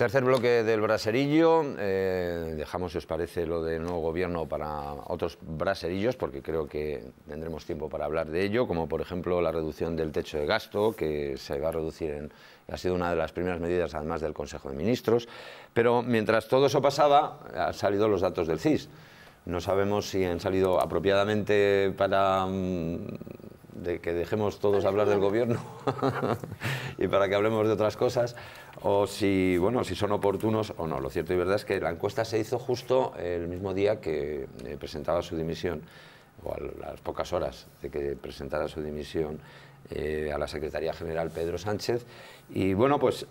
Tercer bloque del braserillo. Eh, dejamos, si os parece, lo del nuevo gobierno para otros braserillos, porque creo que tendremos tiempo para hablar de ello, como por ejemplo la reducción del techo de gasto, que se va a reducir en. Ha sido una de las primeras medidas, además del Consejo de Ministros. Pero mientras todo eso pasaba, han salido los datos del CIS. No sabemos si han salido apropiadamente para mm, de que dejemos todos hablar del gobierno y para que hablemos de otras cosas, o si, bueno, si son oportunos o no. Lo cierto y verdad es que la encuesta se hizo justo el mismo día que eh, presentaba su dimisión, o a las pocas horas de que presentara su dimisión eh, a la Secretaría General Pedro Sánchez. Y bueno, pues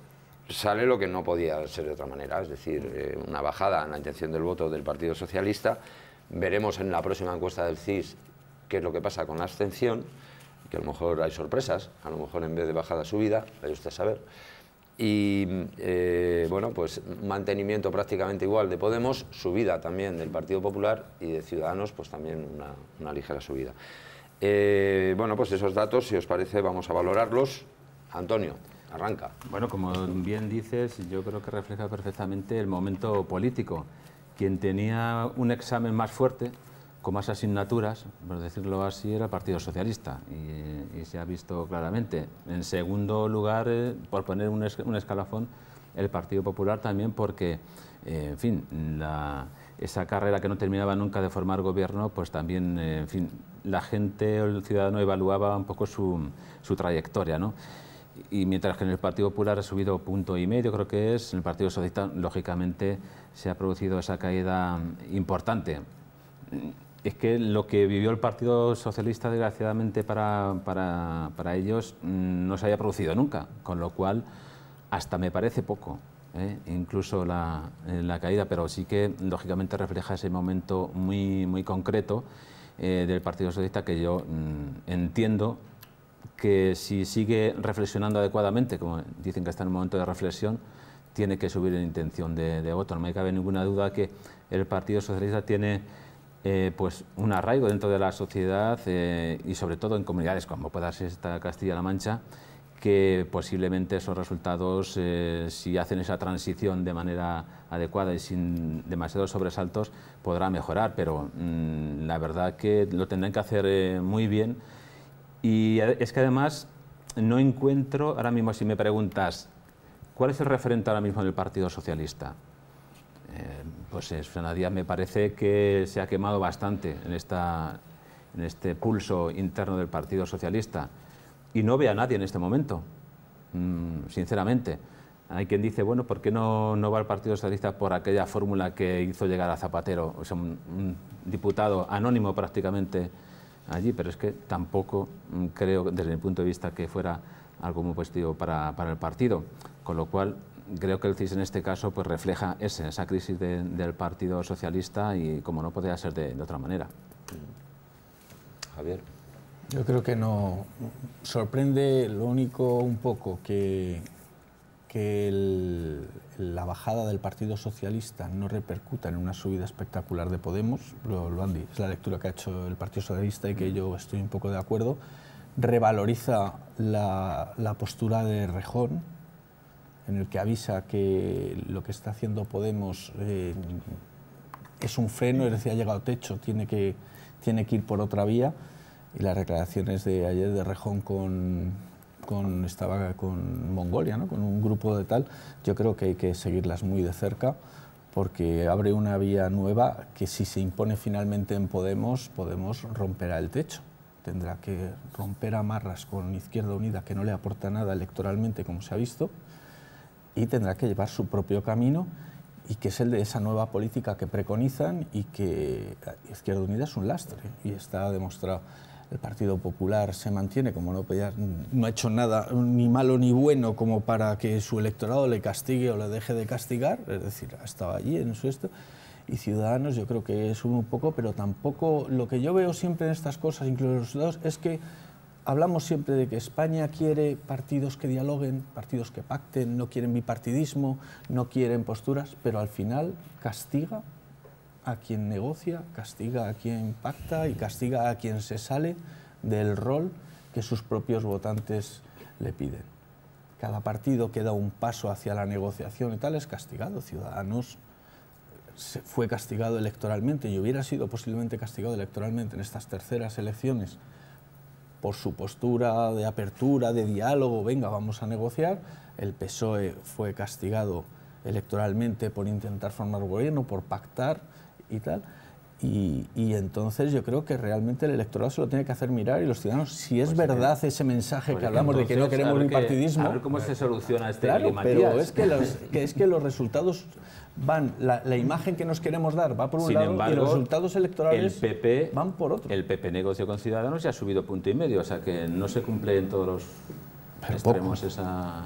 sale lo que no podía ser de otra manera, es decir, eh, una bajada en la intención del voto del Partido Socialista. Veremos en la próxima encuesta del CIS qué es lo que pasa con la abstención que a lo mejor hay sorpresas, a lo mejor en vez de bajada subida, hay usted saber. Y eh, bueno, pues mantenimiento prácticamente igual de Podemos, subida también del Partido Popular y de Ciudadanos, pues también una, ligera subida. Eh, bueno, pues esos datos, si os parece, vamos a valorarlos. Antonio, arranca. Bueno, como bien dices, yo creo que refleja perfectamente el momento político. Quien tenía un examen más fuerte con más asignaturas, por decirlo así, era el Partido Socialista y, se ha visto claramente. En segundo lugar, eh, por poner un, escalafón, el Partido Popular también porque, eh, en fin, esa carrera que no terminaba nunca de formar gobierno, pues también, eh, en fin, la gente o el ciudadano evaluaba un poco su, su trayectoria, ¿no? y mientras que en el Partido Popular ha subido punto y medio, creo que es, en el Partido Socialista, lógicamente, se ha producido esa caída importante es que lo que vivió el Partido Socialista, desgraciadamente para, para, ellos, mm, no se haya producido nunca, con lo cual hasta me parece poco, ¿eh? incluso la, eh, la, caída, pero sí que lógicamente refleja ese momento muy, muy concreto eh, del Partido Socialista que yo mm, entiendo que si sigue reflexionando adecuadamente, como dicen que está en un momento de reflexión, tiene que subir en intención de, de voto. No me cabe ninguna duda que el Partido Socialista tiene eh, pues un arraigo dentro de la sociedad eh, y sobre todo en comunidades como pueda ser esta Castilla-La Mancha, que posiblemente esos resultados, eh, si hacen esa transición de manera adecuada y sin demasiados sobresaltos, podrá mejorar, pero mm, la verdad que lo tendrán que hacer muy bien. Y es que además no encuentro, ahora mismo si me preguntas, ¿cuál es el referente ahora mismo el Partido Socialista? Eh, pues Fernadía, me parece que se ha quemado bastante en, esta, en este pulso interno del Partido Socialista. Y no ve a nadie en este momento, mm, sinceramente. Hay quien dice, bueno, ¿por qué no, va el Partido Socialista por aquella fórmula que hizo llegar a Zapatero? O sea, un, diputado anónimo prácticamente allí, pero es que tampoco mm, creo, desde mi punto de vista, que fuera algo muy positivo para, para el partido. Con lo cual, creo que el CIS en este caso pues refleja esa crisis del Partido Socialista y como no podría ser de, otra manera. Javier. Yo creo que no. Sorprende lo único un poco que, que la bajada del Partido Socialista no repercuta en una subida espectacular de Podemos, lo, lo Andy, es la lectura que ha hecho el Partido Socialista y que yo estoy un poco de acuerdo, revaloriza la, la postura de Rejón, en el que avisa que lo que está haciendo Podemos eh, es un freno, es decir, ha llegado techo, tiene que, tiene que ir por otra vía. Y las declaraciones de ayer de Rejón con, con, estaba con Mongolia, ¿no? con un grupo de tal, yo creo que hay que seguirlas muy de cerca porque abre una vía nueva que si se impone finalmente en Podemos, Podemos romperá el techo. Tendrá que romper amarras con Izquierda Unida, que no le aporta nada electoralmente, como se ha visto, y tendrá que llevar su propio camino y que es el de esa nueva política que preconizan y que Izquierda Unida es un lastre y está demostrado. El Partido Popular se mantiene como no, ha hecho nada ni malo ni bueno como para que su electorado le castigue o le deje de castigar, es decir, ha estado allí en su esto. Y Ciudadanos yo creo que es un poco, pero tampoco lo que yo veo siempre en estas cosas, incluso los dos, es que hablamos siempre de que España quiere partidos que dialoguen, partidos que pacten, no quieren bipartidismo, no quieren posturas, pero al final castiga a quien negocia, castiga a quien pacta y castiga a quien se sale del rol que sus propios votantes le piden. Cada partido que da un paso hacia la negociación y tal es castigado. Ciudadanos fue castigado electoralmente y hubiera sido posiblemente castigado electoralmente en estas terceras elecciones por su postura de apertura, de diálogo, venga, vamos a negociar. El PSOE fue castigado electoralmente por intentar formar gobierno, por pactar y tal. Y, entonces yo creo que realmente el electorado se lo tiene que hacer mirar y los ciudadanos, si es pues verdad ese mensaje que hablamos de que no queremos partidismo... A ver cómo se soluciona este claro, pero es que, que es que los resultados van la, imagen que nos queremos dar va por un lado y los resultados electorales el PP, van por otro. El PP negocio con Ciudadanos ya ha subido punto y medio, o sea que no se cumple en todos los Pero extremos esa,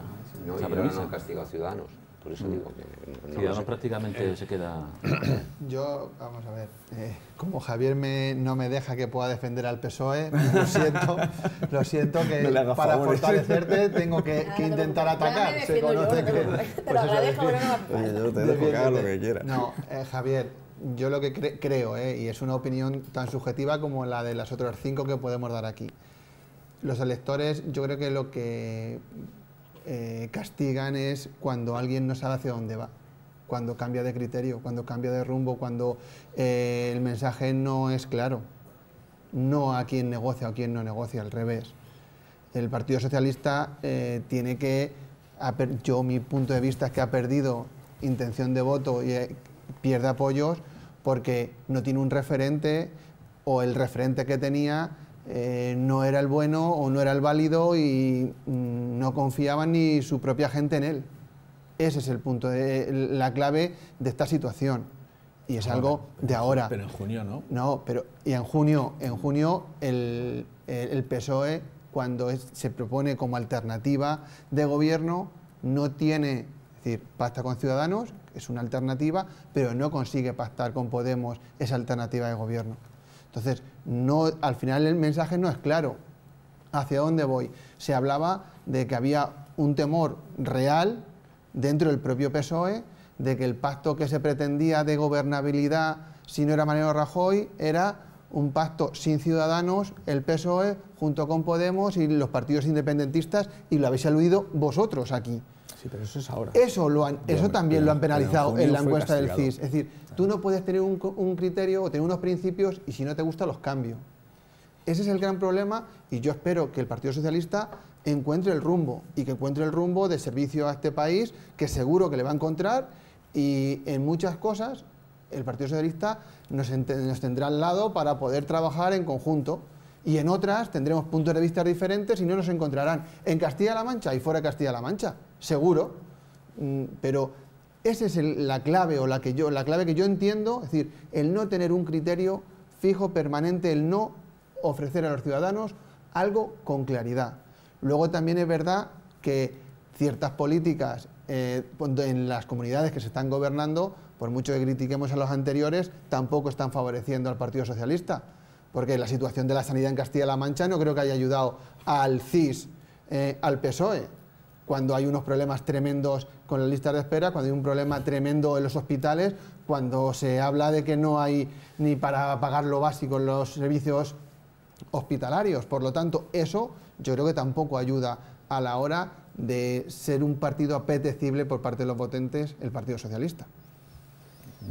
esa premisa. No Ciudadanos. Por eso digo que... No prácticamente eh. se queda... Yo, vamos a ver, eh, como Javier me, no me deja que pueda defender al PSOE, lo siento, lo siento que para fortalecerte tengo que, intentar atacar. Se conoce que... lo No, Javier, yo lo que creo, eh, y es una opinión tan subjetiva como la de las otras cinco que podemos dar aquí, los electores yo creo que lo que eh, castigan es cuando alguien no sabe hacia dónde va, cuando cambia de criterio, cuando cambia de rumbo, cuando eh, el mensaje no es claro, no a quién negocia o quién no negocia, al revés. El Partido Socialista eh, tiene que, yo mi punto de vista es que ha perdido intención de voto y pierde apoyos porque no tiene un referente o el referente que tenía eh, no era el bueno o no era el válido y mm, no confiaban ni su propia gente en él. Ese es el punto, eh, la clave de esta situación. Y es algo de ahora. Pero en junio, ¿no? No, pero y en junio, en junio el, PSOE, cuando se propone como alternativa de gobierno, no tiene, es decir, pacta con Ciudadanos, es una alternativa, pero no consigue pactar con Podemos esa alternativa de gobierno. Entonces, no, al final el mensaje no es claro hacia dónde voy. Se hablaba de que había un temor real dentro del propio PSOE de que el pacto que se pretendía de gobernabilidad, si no era Mariano Rajoy, era un pacto sin ciudadanos, el PSOE junto con Podemos y los partidos independentistas, y lo habéis aludido vosotros aquí. Sí, pero eso es ahora. Eso, lo han, eso también lo han penalizado en la encuesta del CIS. Es decir, tú no puedes tener un, criterio o tener unos principios y si no te gusta los cambios. Ese es el gran problema y yo espero que el Partido Socialista encuentre el rumbo y que encuentre el rumbo de servicio a este país, que seguro que le va a encontrar y en muchas cosas el Partido Socialista nos tendrá al lado para poder trabajar en conjunto y en otras tendremos puntos de vista diferentes y no nos encontrarán en Castilla-La Mancha y fuera de Castilla-La Mancha, seguro. Mm, pero esa es la clave o la que yo, la clave que yo entiendo, es decir, el no tener un criterio fijo, permanente, el no ofrecer a los ciudadanos algo con claridad. Luego también es verdad que ciertas políticas eh, en las comunidades que se están gobernando, por mucho que critiquemos a los anteriores, tampoco están favoreciendo al Partido Socialista porque la situación de la sanidad en Castilla-La Mancha no creo que haya ayudado al CIS, eh, al PSOE, cuando hay unos problemas tremendos con las listas de espera, cuando hay un problema tremendo en los hospitales, cuando se habla de que no hay ni para pagar lo básico los servicios hospitalarios. Por lo tanto, eso yo creo que tampoco ayuda a la hora de ser un partido apetecible por parte de los votantes, el Partido Socialista.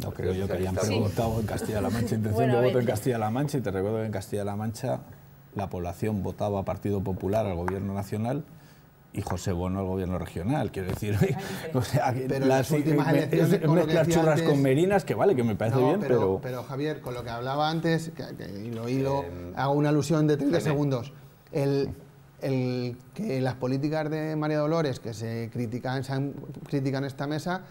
No creo yo que hayan preguntado en Castilla-La Mancha, intención de voto en Castilla-La Mancha, y te recuerdo que en Castilla-La Mancha la población votaba Partido Popular al Gobierno Nacional y José Bono al gobierno regional, quiero decir. pero las, últimas elecciones. churras con merinas, que vale, que me parece bien, pero, pero, Javier, con lo que hablaba antes, y lo hilo eh, hago una alusión de 30 segundos. Mm. El, que las políticas de María Dolores que se critican, se esta mesa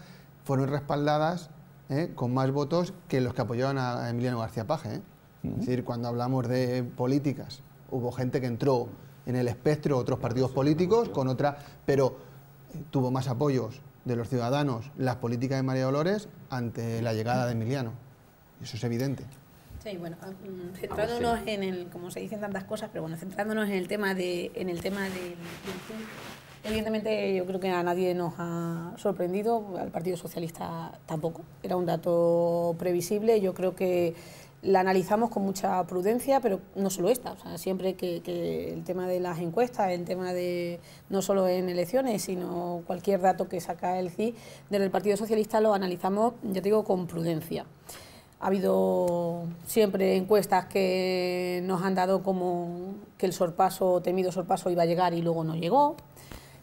fueron respaldadas ¿eh? con más votos que los que apoyaban a Emiliano García Paje. ¿eh? Es decir, cuando hablamos de políticas, hubo gente que entró en el espectro, otros partidos políticos, con otra, pero eh, tuvo más apoyos de los ciudadanos las políticas de María Dolores ante la llegada de Emiliano. Eso es evidente. Sí, bueno, ah, mm, ah, pues centrándonos en el, como se dicen tantas cosas, pero bueno, centrándonos en el tema de, en el tema Evidentemente, yo creo que a nadie nos ha sorprendido, al Partido Socialista tampoco. Era un dato previsible. Yo creo que la analizamos con mucha prudencia, pero no solo esta, o sea, siempre que, el tema de las encuestas, el tema de no solo en elecciones, sino cualquier dato que saca el CI, desde el Partido Socialista lo analizamos, ya te digo, con prudencia. Ha habido siempre encuestas que nos han dado como que el sorpaso, temido sorpaso, iba a llegar y luego no llegó.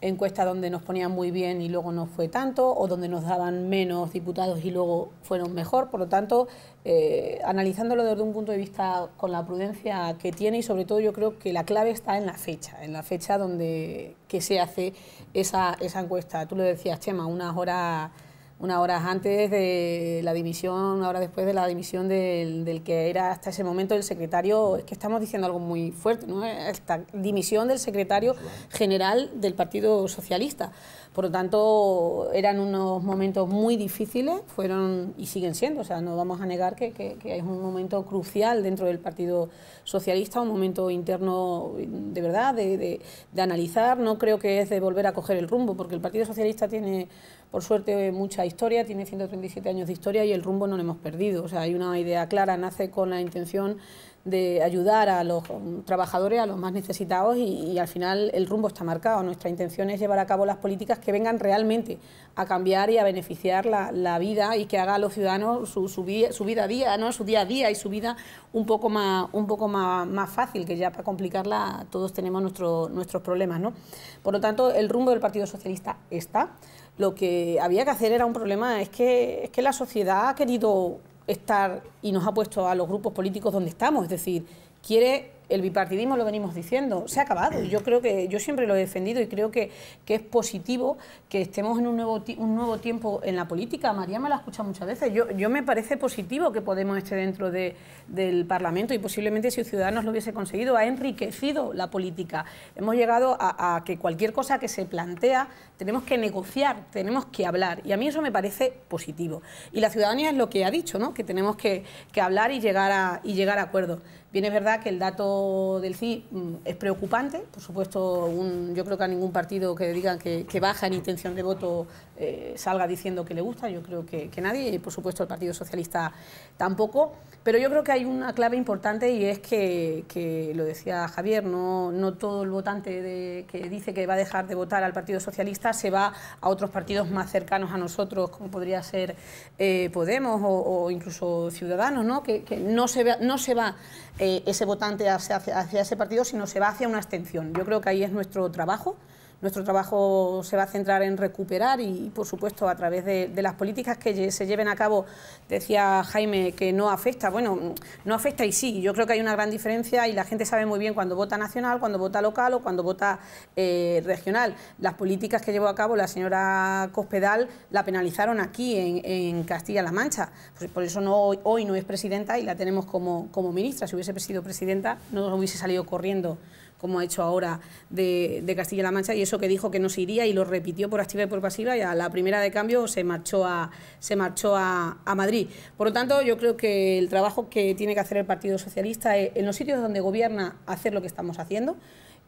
...encuesta donde nos ponían muy bien y luego no fue tanto, o donde nos daban menos diputados y luego fueron mejor. Por lo tanto, eh, analizándolo desde un punto de vista con la prudencia que tiene y sobre todo yo creo que la clave está en la fecha, en la fecha donde que se hace esa, esa encuesta. Tú lo decías, Chema, unas horas una hora antes de la dimisión, una hora después de la dimisión del, que era hasta ese momento el secretario, es que estamos diciendo algo muy fuerte, ¿no? Esta dimisión del secretario general del Partido Socialista. Por lo tanto, eran unos momentos muy difíciles, fueron y siguen siendo, o sea, no vamos a negar que, que, es un momento crucial dentro del Partido Socialista, un momento interno de verdad, de, de, de analizar, no creo que es de volver a coger el rumbo, porque el Partido Socialista tiene por suerte, mucha historia, tiene 137 años de historia y el rumbo no lo hemos perdido. O sea, hay una idea clara, nace con la intención de ayudar a los trabajadores, a los más necesitados y, al final el rumbo está marcado. Nuestra intención es llevar a cabo las políticas que vengan realmente a cambiar y a beneficiar la, vida y que haga a los ciudadanos su, vida, a día, ¿no? su día a día y su vida un poco más, un poco más, fácil, que ya para complicarla todos tenemos nuestros problemas. ¿no? Por lo tanto, el rumbo del Partido Socialista está lo que había que hacer era un problema, es que, es que la sociedad ha querido estar y nos ha puesto a los grupos políticos donde estamos, es decir, quiere el bipartidismo lo venimos diciendo, se ha acabado. Yo creo que yo siempre lo he defendido y creo que, que es positivo que estemos en un nuevo, un nuevo tiempo en la política. María me la escucha muchas veces. Yo, yo me parece positivo que Podemos esté dentro de, del Parlamento y posiblemente si Ciudadanos lo hubiese conseguido, ha enriquecido la política. Hemos llegado a, que cualquier cosa que se plantea tenemos que negociar, tenemos que hablar. Y a mí eso me parece positivo. Y la ciudadanía es lo que ha dicho, ¿no? que tenemos que, hablar y llegar y llegar a acuerdos. Bien es verdad que el dato del CI mm, es preocupante, por supuesto, un, yo creo que a ningún partido que digan que, que baja en intención de voto eh, salga diciendo que le gusta, yo creo que, nadie, y por supuesto el Partido Socialista tampoco, pero yo creo que hay una clave importante y es que, lo decía Javier, no, no todo el votante que dice que va a dejar de votar al Partido Socialista se va a otros partidos más cercanos a nosotros, como podría ser eh, Podemos o, incluso Ciudadanos, ¿no? Que, no se va, no se va ese votante hacia, hacia ese partido, sino se va hacia una abstención. Yo creo que ahí es nuestro trabajo. Nuestro trabajo se va a centrar en recuperar y, por supuesto, a través de, las políticas que se lleven a cabo, decía Jaime, que no afecta. Bueno, no afecta y sí, yo creo que hay una gran diferencia y la gente sabe muy bien cuando vota nacional, cuando vota local o cuando vota eh, regional. Las políticas que llevó a cabo la señora Cospedal la penalizaron aquí, en, Castilla-La Mancha. Pues por eso no, hoy no es presidenta y la tenemos como, como ministra. Si hubiese sido presidenta, no hubiese salido corriendo como ha hecho ahora de, Castilla-La Mancha, y eso que dijo que no se iría y lo repitió por activa y por pasiva, y a la primera de cambio se marchó a, se marchó a, Madrid. Por lo tanto, yo creo que el trabajo que tiene que hacer el Partido Socialista eh, en los sitios donde gobierna, hacer lo que estamos haciendo.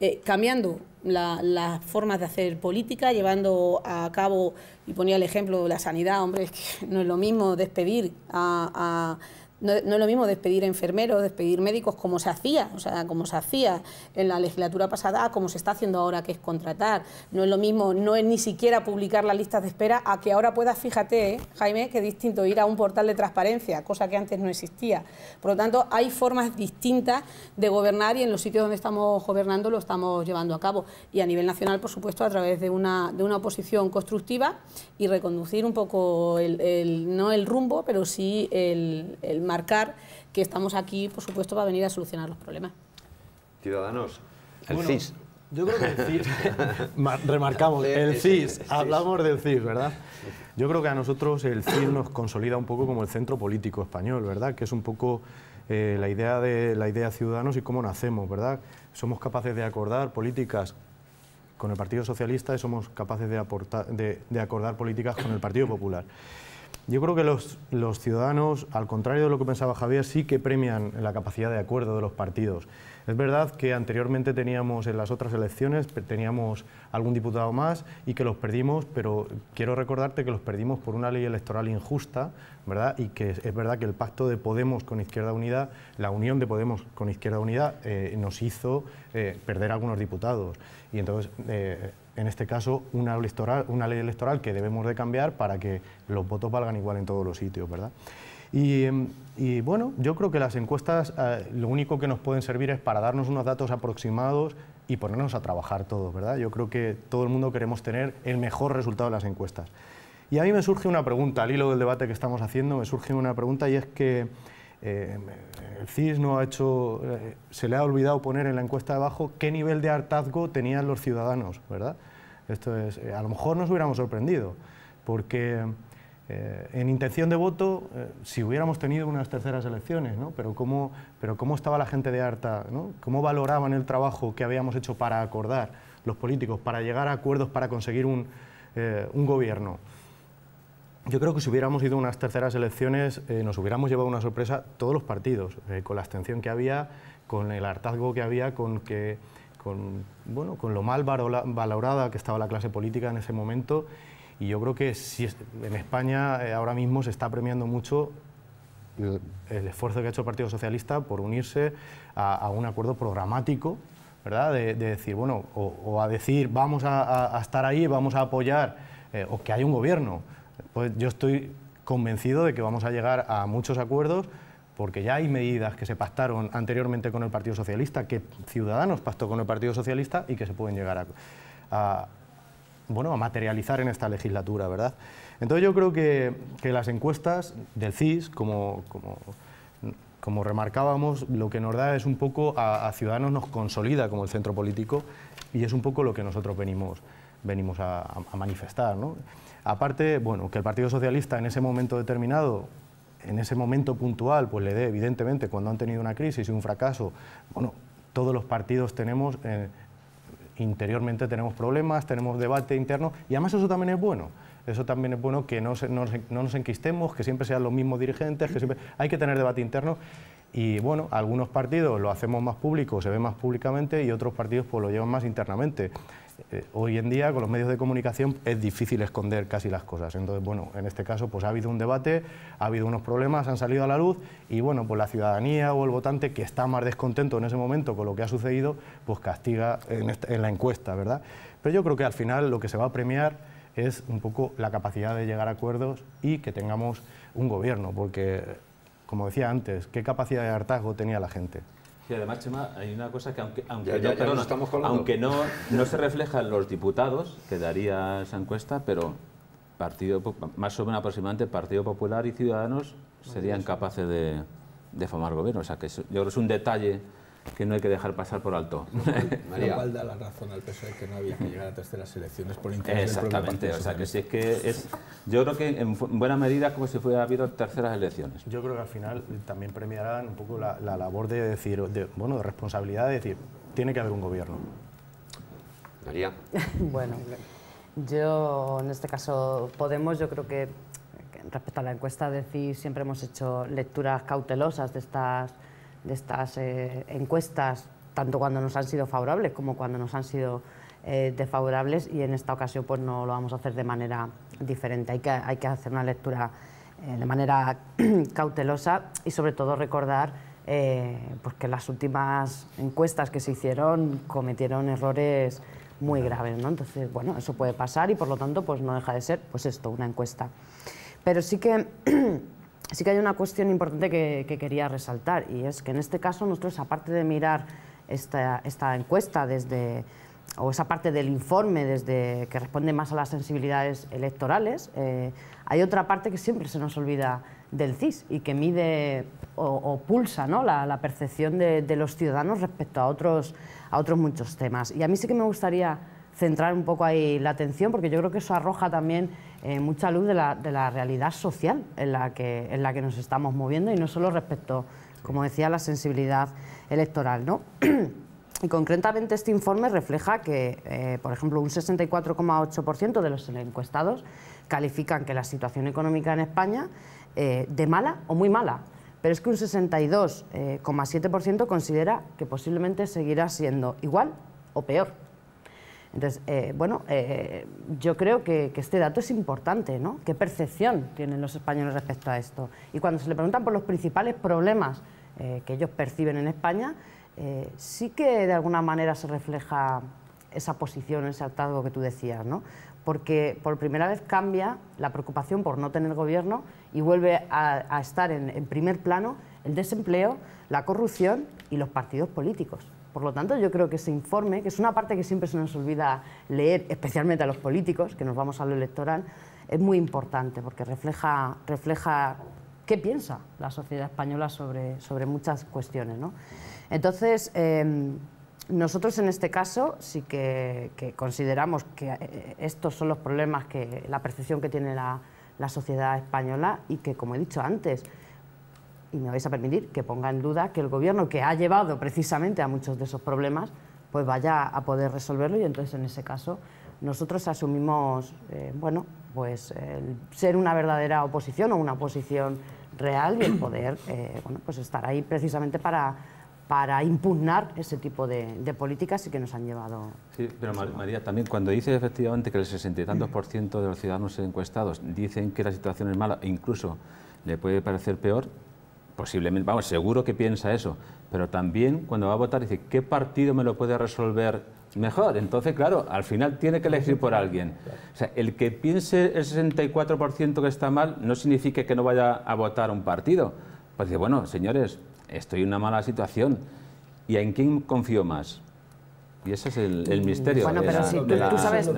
Eh, cambiando las formas de hacer política, llevando a cabo, y ponía el ejemplo, de la sanidad, hombre, que no es lo mismo despedir a no, es lo mismo despedir enfermeros, despedir médicos, como se hacía, o sea, como se hacía en la legislatura pasada, como se está haciendo ahora, que es contratar. No es lo mismo, no es ni siquiera publicar las listas de espera, a que ahora puedas, fíjate, ¿eh? Jaime, que distinto ir a un portal de transparencia, cosa que antes no existía. Por lo tanto, hay formas distintas de gobernar y en los sitios donde estamos gobernando lo estamos llevando a cabo. Y a nivel nacional, por supuesto, a través de una, de una oposición constructiva y reconducir un poco, el, no el rumbo, pero sí el, el marcar que estamos aquí, por supuesto, para venir a solucionar los problemas. Ciudadanos, el CIS. Yo creo que el CIS, remarcamos, el CIS, hablamos del CIS, ¿verdad? Yo creo que a nosotros el CIS nos consolida un poco como el centro político español, ¿verdad? Que es un poco eh, la, idea de, la idea Ciudadanos y cómo nacemos, ¿verdad? Somos capaces de acordar políticas con el Partido Socialista y somos capaces de, de acordar políticas con el Partido Popular. Yo creo que los, ciudadanos, al contrario de lo que pensaba Javier, sí que premian la capacidad de acuerdo de los partidos. Es verdad que anteriormente teníamos en las otras elecciones, teníamos algún diputado más y que los perdimos, pero quiero recordarte que los perdimos por una ley electoral injusta, ¿verdad? Y que es verdad que el pacto de Podemos con Izquierda Unida, la unión de Podemos con Izquierda Unida, eh, nos hizo eh, perder algunos diputados. Y entonces eh, en este caso, una, electoral, una ley electoral que debemos de cambiar para que los votos valgan igual en todos los sitios, ¿verdad? Y, em, bueno, yo creo que las encuestas eh, lo único que nos pueden servir es para darnos unos datos aproximados y ponernos a trabajar todos, ¿verdad? Yo creo que todo el mundo queremos tener el mejor resultado de las encuestas. Y a mí me surge una pregunta, al hilo del debate que estamos haciendo, me surge una pregunta y es que eh, el CIS ha hecho, eh, se le ha olvidado poner en la encuesta de abajo qué nivel de hartazgo tenían los ciudadanos, ¿verdad? Eh, a lo mejor nos hubiéramos sorprendido, porque en intención de voto, si hubiéramos tenido unas terceras elecciones, ¿no? Pero cómo, pero cómo estaba la gente de harta, ¿no? Cómo valoraban el trabajo que habíamos hecho para acordar los políticos, para llegar a acuerdos, para conseguir un gobierno. Yo creo que si hubiéramos ido a unas terceras elecciones eh, nos hubiéramos llevado una sorpresa todos los partidos, eh, con la abstención que había, con el hartazgo que había, con, bueno, con lo mal valorada que estaba la clase política en ese momento. Y yo creo que si en España eh, ahora mismo se está premiando mucho el, esfuerzo que ha hecho el Partido Socialista por unirse a, un acuerdo programático ¿verdad? De, decir, bueno, o, a decir vamos a, estar ahí, vamos a apoyar, o que hay un gobierno, pues yo estoy convencido de que vamos a llegar a muchos acuerdos porque ya hay medidas que se pactaron anteriormente con el Partido Socialista, que Ciudadanos pactó con el Partido Socialista y que se pueden llegar a, materializar en esta legislatura, ¿verdad? Entonces yo creo que, las encuestas del CIS, como, como, remarcábamos, lo que nos da es un poco, a, Ciudadanos nos consolida como el centro político y es un poco lo que nosotros venimos, a, a manifestar, ¿no? Aparte, bueno, que el Partido Socialista en ese momento determinado en ese momento puntual, pues le dé, evidentemente, cuando han tenido una crisis y un fracaso, bueno, todos los partidos tenemos, eh, interiormente tenemos problemas, tenemos debate interno, y además eso también es bueno. Eso también es bueno que no, no, nos enquistemos, que siempre sean los mismos dirigentes, que siempre hay que tener debate interno. Y bueno, algunos partidos lo hacemos más público, se ve más públicamente, y otros partidos pues lo llevan más internamente. Eh, hoy en día con los medios de comunicación es difícil esconder casi las cosas. Entonces, bueno, en este caso pues ha habido un debate, ha habido unos problemas, han salido a la luz y bueno, pues la ciudadanía o el votante que está más descontento en ese momento con lo que ha sucedido, pues castiga en, en la encuesta, ¿verdad? Pero yo creo que al final lo que se va a premiar es un poco la capacidad de llegar a acuerdos y que tengamos un gobierno, porque, como decía antes, ¿qué capacidad de hartazgo tenía la gente? que además, hay una cosa que aunque, aunque, no, aunque no, no, se reflejan los diputados, quedaría esa encuesta, pero partido, más o menos aproximadamente Partido Popular y Ciudadanos serían capaces de, formar gobierno. O sea, que yo creo que es un detalle que no hay que dejar pasar por alto. María. cual da la razón al PSOE que no había que llegar a terceras elecciones por interés Exactamente, o sea que si es que es, yo creo que en buena medida como si fuera habido terceras elecciones. Yo creo que al final también premiarán un poco la, labor de decir, bueno, de responsabilidad de decir, tiene que haber un gobierno. María. bueno, yo en este caso Podemos, yo creo que respecto a la encuesta decir siempre hemos hecho lecturas cautelosas de estas de estas eh, encuestas, tanto cuando nos han sido favorables como cuando nos han sido eh, desfavorables y en esta ocasión pues no lo vamos a hacer de manera diferente. Hay que, hay que hacer una lectura eh, de manera cautelosa y sobre todo recordar pues que las últimas encuestas que se hicieron cometieron errores muy graves, Entonces, bueno, eso puede pasar y por lo tanto pues no deja de ser pues esto, una encuesta. Pero sí que Así que hay una cuestión importante que, quería resaltar y es que en este caso nosotros, aparte de mirar esta, encuesta desde o esa parte del informe desde que responde más a las sensibilidades electorales, eh, hay otra parte que siempre se nos olvida del CIS y que mide o, pulsa la, percepción de, los ciudadanos respecto a otros, a otros muchos temas. Y a mí sí que me gustaría centrar un poco ahí la atención, porque yo creo que eso arroja también eh, mucha luz de la, realidad social en la, que, en la que nos estamos moviendo y no solo respecto, como decía, a la sensibilidad electoral. ¿no? Y concretamente este informe refleja que, eh, por ejemplo, un 64,8% de los encuestados califican que la situación económica en España eh, de mala o muy mala, pero es que un 62,7% considera que posiblemente seguirá siendo igual o peor. Entonces, eh, bueno, eh, yo creo que, este dato es importante, ¿no? ¿Qué percepción tienen los españoles respecto a esto? Y cuando se le preguntan por los principales problemas eh, que ellos perciben en España, sí que de alguna manera se refleja esa posición, ese atado que tú decías, ¿no? Porque por primera vez cambia la preocupación por no tener gobierno y vuelve a, estar en primer plano el desempleo, la corrupción y los partidos políticos. Por lo tanto, yo creo que ese informe, que es una parte que siempre se nos olvida leer, especialmente a los políticos, que nos vamos a lo electoral, es muy importante porque refleja, refleja qué piensa la sociedad española sobre, muchas cuestiones. Entonces, em, nosotros en este caso sí que, consideramos que eh, estos son los problemas que la percepción que tiene la sociedad española y que, como he dicho antes, y me vais a permitir que ponga en duda que el gobierno que ha llevado precisamente a muchos de esos problemas, pues vaya a poder resolverlo y entonces en ese caso nosotros asumimos, eh, bueno, pues ser una verdadera oposición o una oposición real y el poder, eh, pues estar ahí precisamente para para impugnar ese tipo de, políticas y que nos han llevado. Sí, pero María, también cuando dice efectivamente que el sesenta y tantos por ciento de los ciudadanos encuestados dicen que la situación es mala, e incluso le puede parecer peor, posiblemente, vamos, seguro que piensa eso, pero también cuando va a votar dice, ¿qué partido me lo puede resolver mejor? Entonces, claro, al final tiene que elegir por alguien. O sea, el que piense el 64% que está mal no significa que no vaya a votar un partido. Pues dice, bueno, señores, estoy en una mala situación. ¿Y en quién confío más? Y ese es el, misterio. Bueno, pero si tú, sabes,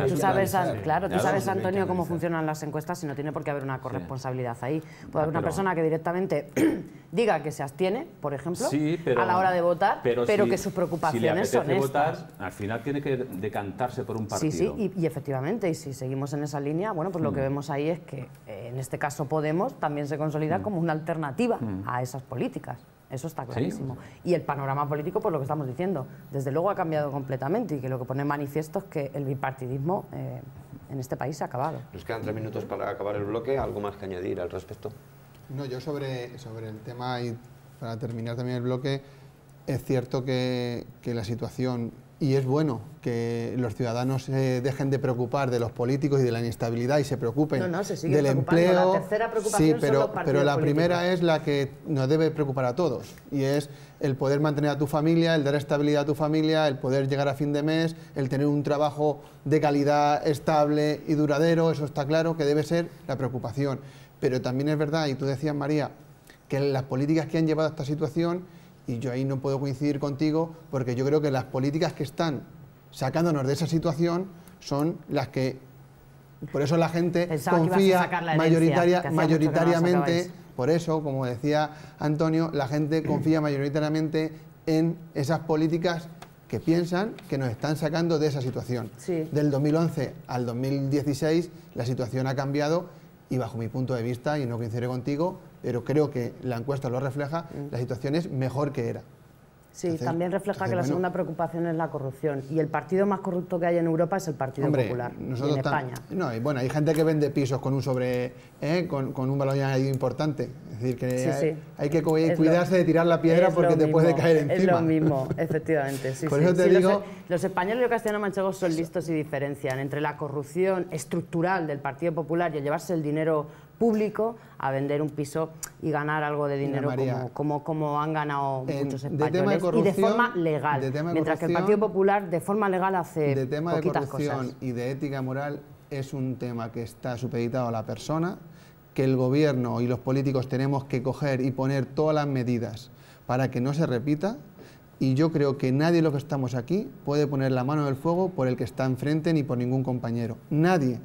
claro, tú sabes Antonio, cómo funcionan las encuestas y no tiene por qué haber una corresponsabilidad ahí. Puede ah, haber una persona que directamente diga que se abstiene, por ejemplo, a la hora de votar, pero, que sus preocupaciones son estas. votar, al final tiene que decantarse por un partido. Sí, sí, y, efectivamente, y si seguimos en esa línea, bueno, pues lo mm. que vemos ahí es que, eh, en este caso Podemos, también se consolida mm. como una alternativa mm. a esas políticas eso está clarísimo. Y el panorama político, por pues, lo que estamos diciendo, desde luego ha cambiado completamente y que lo que pone manifiesto es que el bipartidismo eh, en este país se ha acabado. Nos quedan tres minutos para acabar el bloque, ¿algo más que añadir al respecto? No, yo sobre, sobre el tema y para terminar también el bloque, es cierto que, que la situación y es bueno que los ciudadanos eh, dejen de preocupar de los políticos y de la inestabilidad y se preocupen no, no, se del empleo. La tercera preocupación sí, pero, pero la primera es la que nos debe preocupar a todos y es el poder mantener a tu familia, el dar estabilidad a tu familia, el poder llegar a fin de mes, el tener un trabajo de calidad estable y duradero, eso está claro que debe ser la preocupación. Pero también es verdad, y tú decías María, que las políticas que han llevado a esta situación y yo ahí no puedo coincidir contigo porque yo creo que las políticas que están sacándonos de esa situación son las que... Por eso la gente confía mayoritaria, mayoritariamente, por eso, como decía Antonio, la gente confía mayoritariamente en esas políticas que piensan que nos están sacando de esa situación. Del 2011 al 2016 la situación ha cambiado y bajo mi punto de vista, y no coincidiré contigo, pero creo que la encuesta lo refleja, mm. la situación es mejor que era. Sí, también refleja que la segunda preocupación es la corrupción. Y el partido más corrupto que hay en Europa es el Partido Popular. en España. No, y bueno, hay gente que vende pisos con un sobre, ¿eh? con, un valor añadido importante. Es decir, que hay, que cuidarse de tirar la piedra porque te puede caer encima. Es lo mismo, efectivamente. Por eso te digo. E-, los, españoles y los castellanos manchegos son listos y diferencian entre la corrupción estructural del Partido Popular y el llevarse el dinero público a vender un piso y ganar algo de dinero como, como, han ganado muchos españoles y de forma legal. mientras que el Partido Popular de forma legal hace de tema de corrupción y de ética moral es un tema que está supeditado a la persona, que el gobierno y los políticos tenemos que coger y poner todas las medidas para que no se repita y yo creo que nadie de los que estamos aquí puede poner la mano en el fuego por el que está enfrente ni por ningún compañero. Nadie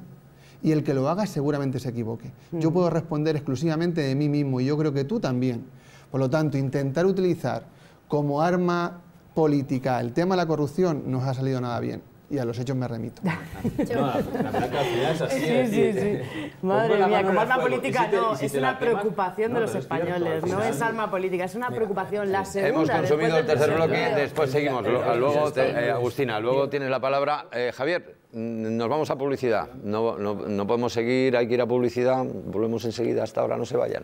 y el que lo haga seguramente se equivoque. Yo puedo responder exclusivamente de mí mismo y yo creo que tú también. Por lo tanto, intentar utilizar como arma política el tema de la corrupción no ha salido nada bien y a los hechos me remito. es así. Sí, sí, sí. Madre mía, como arma política no, es una preocupación de los españoles, no es arma política, es una preocupación. La segunda, Hemos consumido el tercer bloque, después seguimos. Eh, Agustina, luego tienes la palabra. Eh, Javier, mm, nos vamos a publicidad. no podemos seguir, hay que ir a publicidad. Volvemos enseguida, hasta ahora no se vayan.